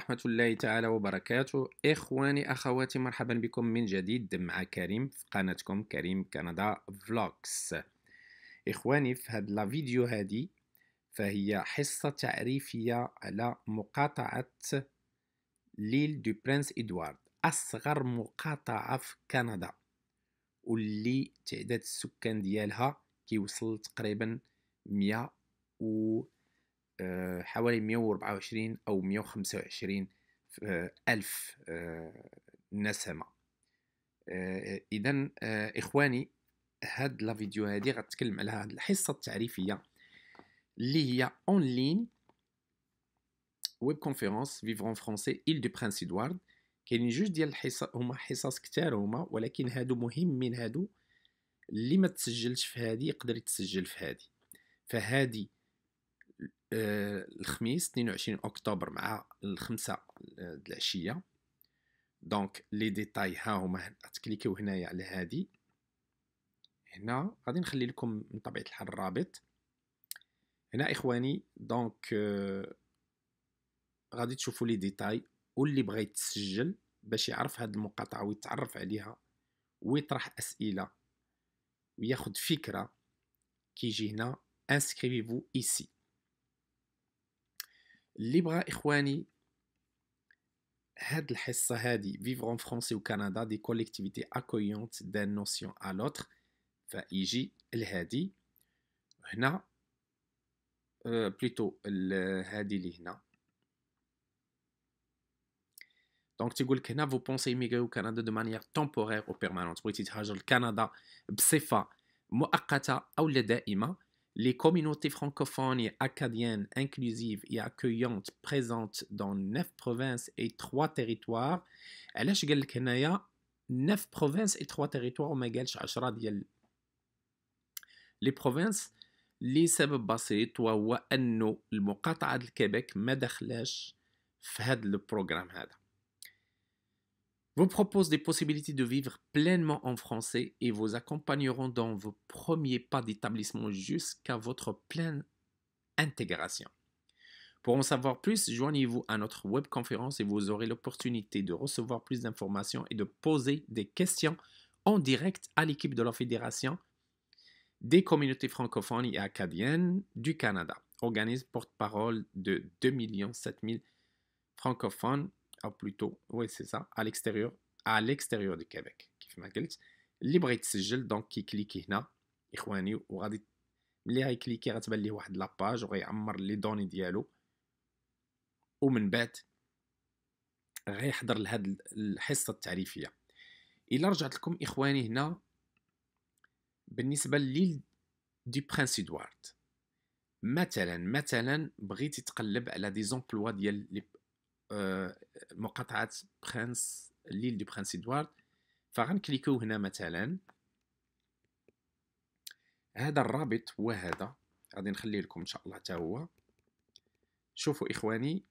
ورحمة الله تعالى وبركاته إخواني أخواتي مرحبا بكم من جديد مع كريم في قناتكم كريم كندا فلوكس إخواني في هاد الفيديو هذه هادي فهي حصة تعريفية على مقاطعة ليل دو برنس إدوارد أصغر مقاطعة في كندا واللي تعداد السكان ديالها كيوصل تقريبا مية و آه، حوالي 124 أو 125 آه، ألف آه، نسمة إذا إخواني هاد لا فيديو هادي غتكلم على هاد الحصة التعريفية اللي هي اون لين ويب كونفيرونس فيفر اون فرونسي ايل دو برانس ادوارد كاينين جوج ديال الحصص هما حصص كتار هما ولكن هادو مهم من هادو اللي ما تسجلش في هادي يقدر يتسجل في هادي فهادي آه، الخميس 22 اكتوبر مع الخمسة آه، العشية دونك لي ديتاي ها هما تكليكيو هنايا على هادي هنا غادي نخلي لكم من طبيعه الحال الرابط هنا اخواني دونك آه، غادي تشوفوا لي ديتاي واللي بغى يتسجل باش يعرف هاد المقاطعه ويتعرف عليها ويطرح اسئله وياخد فكره كيجي هنا انسكريفو ايسي L'Ibra, les et sœurs, c'est ce que vivre en France et au Canada des collectivités accueillantes d'une notion à l'autre. Il y a le « hadith » plutôt que le « hadith » Donc, tu dis vous pensez immigrer au Canada de manière temporaire ou permanente. Vous pouvez vous immigrer au Canada de manière temporaire ou permanente. Les communautés francophones acadiennes inclusives et accueillantes présentes dans 9 provinces et 3 territoires. Je vais 9 provinces et 3 territoires sont les provinces qui sont les plus basiques et que les Moukata de Québec ne sont pas les plus dans ce programme vous propose des possibilités de vivre pleinement en français et vous accompagneront dans vos premiers pas d'établissement jusqu'à votre pleine intégration. Pour en savoir plus, joignez-vous à notre webconférence et vous aurez l'opportunité de recevoir plus d'informations et de poser des questions en direct à l'équipe de la Fédération des communautés francophones et acadiennes du Canada, organisme porte-parole de 2 millions 000 francophones او بلوتو وي سي سا على الاكستيريور على الاكستيريور دو كيبيك كيف ما قلت اللي بغى يتسجل دونك كيكليكي هنا اخواني وغادي ملي غيكليكي غتبان ليه واحد لاباج وغيعمر لي دوني ديالو ومن بعد غيحضر لهاد الحصه التعريفيه الا رجعت لكم اخواني هنا بالنسبه لليل دي برينس ادوارد مثلا مثلا بغيتي تقلب على دي زومبلوا ديال لي مقاطعه برنس الليل دو برنس ادوارد فغنكليكو هنا مثلا هذا الرابط هو هذا غادي نخليه لكم ان شاء الله حتى هو شوفوا اخواني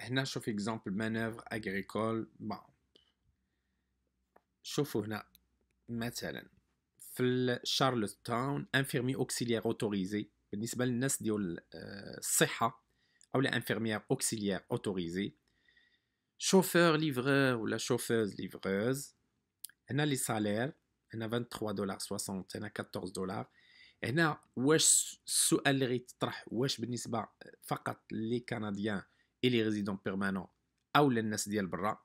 هنا شوف اكزامبل مانوفر اغريكول با شوفوا هنا مثلا Charlestown, infirmier auxiliaire autorisé, benisba nassdiol euh, seha, ou auxiliaire autorisée, chauffeur livreur ou la chauffeuse livreuse, elle n'a les salaires, elle n'a vingt-trois dollars soixante, elle n'a quatorze dollars, elle n'a, sous euh, les Canadiens et les résidents permanents, ou l'essentiel bras,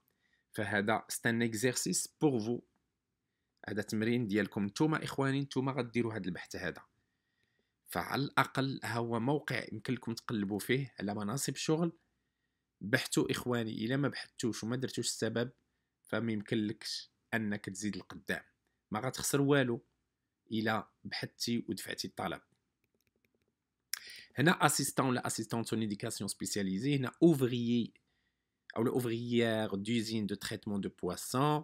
fahehdar, c'est un exercice pour vous. هذا تمرين ديالكم نتوما اخواني نتوما غديروا هذا البحث هذا فعلى الاقل ها هو موقع يمكن لكم تقلبوا فيه على مناصب شغل بحثوا اخواني الا ما بحثتوش وما درتوش السبب فما يمكنلكش انك تزيد القدام ما غتخسر والو الا بحثتي ودفعتي الطلب هنا اسيستون ولا اسيستونت اون ايديكاسيون سبيسياليزي هنا اوفريي او اوفريير دوزين دو تريتمون دو بواسون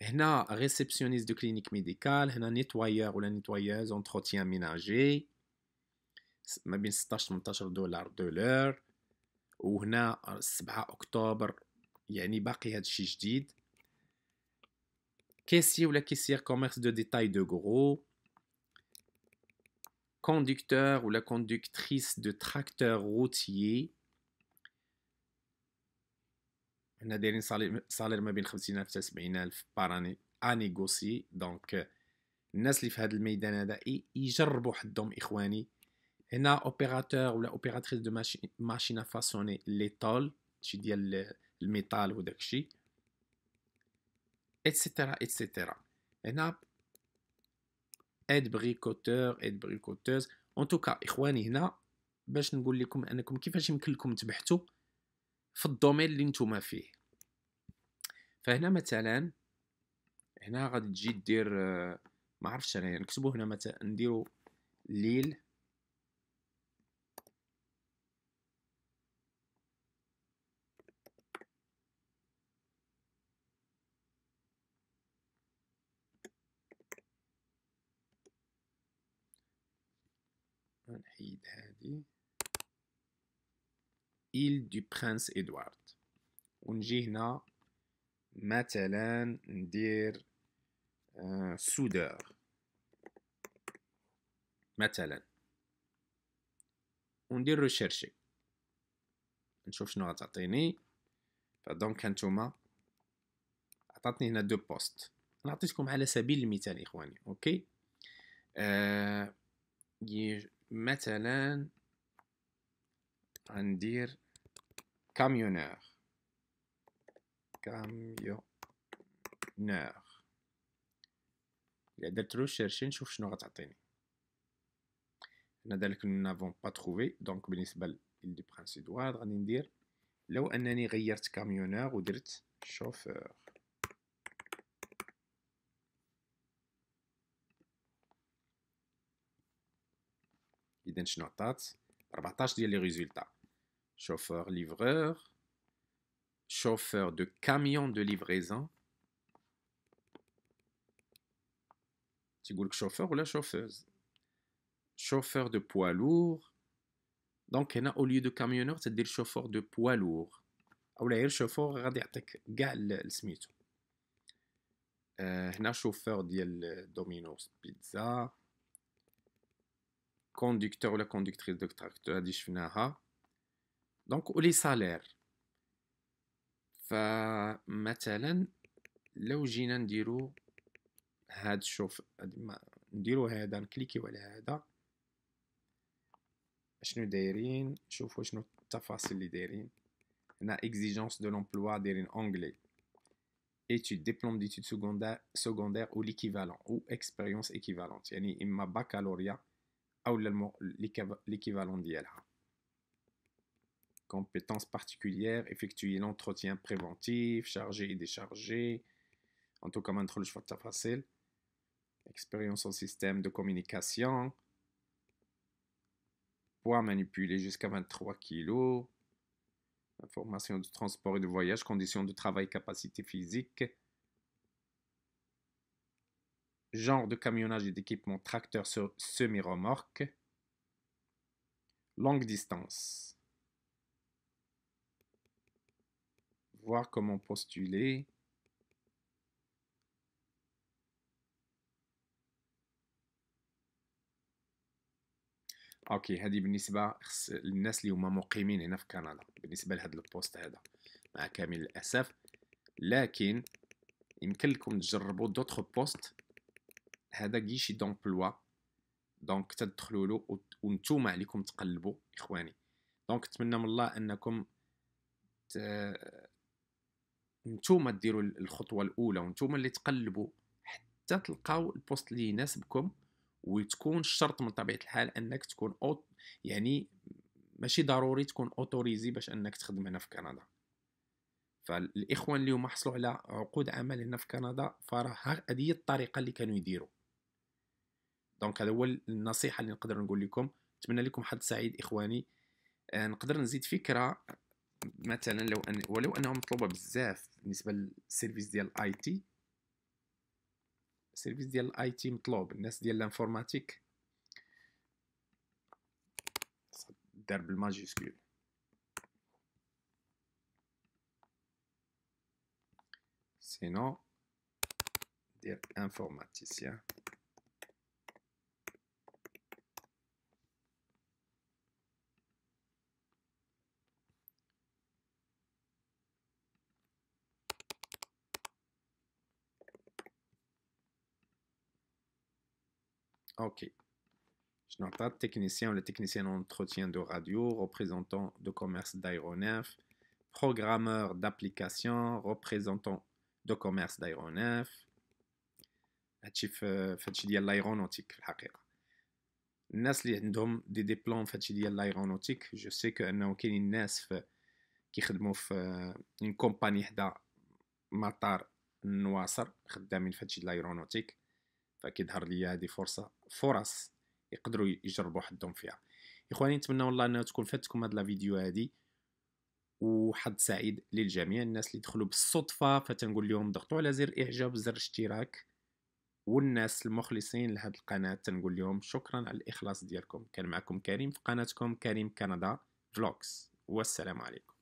héna réceptionniste de clinique médicale nettoyeur ou la nettoyeuse entretien ménager mais bien ça change de dollar dollar ou héna euh, octobre il ni pas qui a de choses caissier ou la caissière commerce de détail de gros conducteur ou la conductrice de tracteur routier حنا دايرين صالير ما بين 50000 حتى 70000 باراني انيغوسي دونك الناس اللي في هذا الميدان هذا يجربوا حدهم اخواني هنا اوبيراتور ولا اوبيراتريس دو ماشين ماشينا فاسوني لي طول شي ديال الميتال وداك الشيء اتسيتيرا اتسيتيرا هنا اد بريكوتور اد بريكوتوز اون توكا اخواني هنا باش نقول لكم انكم كيفاش يمكن لكم تبحثوا في الدومين اللي نتوما فيه فهنا مثلا هنا غادي تجي دير آه، ما عرفتش انا نكتبو هنا مثلا نديرو ليل نحيد هذه إيل دو برانس إدوارد ونجي هنا مثلا ندير آه سودور مثلا وندير ريشيرشي نشوف شنو غتعطيني فدونك هانتوما عطاتني هنا دو بوست انا عطيتكم على سبيل المثال اخواني اوكي آه مثلا غندير camionneur camionneur إلا درت روشيرشي نشوف شنو غتعطيني هنا ذلك نافون با تروفي دونك بالنسبة لدي برانس ادوارد غادي ندير لو أنني غيرت كاميونور ودرت شوفور إذا شنو عطات 14 ديال لي ريزولتا chauffeur-livreur, chauffeur de camion de livraison. chauffeur ou la chauffeuse. Chauffeur de poids lourd. Donc, a au lieu de camionneur, c'est le chauffeur de poids lourd. Ah, ou le chauffeur, غادي يعطيك كاع سميتو. chauffeur de euh, Domino's Pizza Conducteur ou la conductrice de tracteur, دونك ولي سالير فمثلا لو جينا نديرو هاد شوف نديرو هذا نكليكيو على هذا دايرين شنو التفاصيل اللي دايرين هنا études, diplôme d'études secondaires, ou l'équivalent, ou expérience équivalente. يعني baccalauréat ou l'équivalent compétences particulières, effectuer l'entretien préventif, charger et décharger, en tout cas, facile, expérience au système de communication, poids manipulé jusqu'à 23 kg, information de transport et de voyage, conditions de travail, capacité physique, genre de camionnage et d'équipement tracteur sur semi-remorque, longue distance. voir comment postuler. اوكي هذه بالنسبه للناس اللي هما مقيمين هنا في كندا بالنسبه لهذا البوست هذا مع كامل الاسف لكن يمكن لكم تجربوا دوطخ بوست هذا غيشي دومبلوا دونك تدخلوا له وانتم عليكم تقلبوا اخواني دونك نتمنى من الله انكم نتوما ديروا الخطوه الاولى وانتوما اللي تقلبوا حتى تلقاو البوست اللي يناسبكم وتكون الشرط من طبيعه الحال انك تكون أوت يعني ماشي ضروري تكون اوتوريزي باش انك تخدم هنا في كندا فالاخوان اللي هما حصلوا على عقود عمل هنا في كندا فراه هذه الطريقه اللي كانوا يديروا دونك هذا هو النصيحه اللي نقدر نقول لكم نتمنى لكم حد سعيد اخواني آه، نقدر نزيد فكره مثلا لو ان ولو انها مطلوبه بزاف بالنسبه للسيرفيس ديال الاي تي السيرفيس ديال الاي تي مطلوب الناس ديال الانفورماتيك دار بالماجيسكول سينو دير انفورماتيسيان OK. Je n'entends technicien, le technicien d'entretien de radio, représentant de commerce d'aéronef, programmeur d'application, représentant de commerce d'aéronef, chief de euh, l'aéronautique. gens qui ont des diplômes de l'aéronautique, je sais que a des gens qui dans euh, une compagnie da matar qui a facilité de l'aéronautique. فكيظهر ليا هذه فرصه فرص يقدروا يجربوا حدهم فيها اخواني نتمنى والله انها تكون فاتكم هاد لا فيديو هذه وحد سعيد للجميع الناس اللي دخلوا بالصدفه فتنقول لهم ضغطوا على زر اعجاب وزر اشتراك والناس المخلصين لهاد القناه تنقول لهم شكرا على الاخلاص ديالكم كان معكم كريم في قناتكم كريم كندا فلوكس والسلام عليكم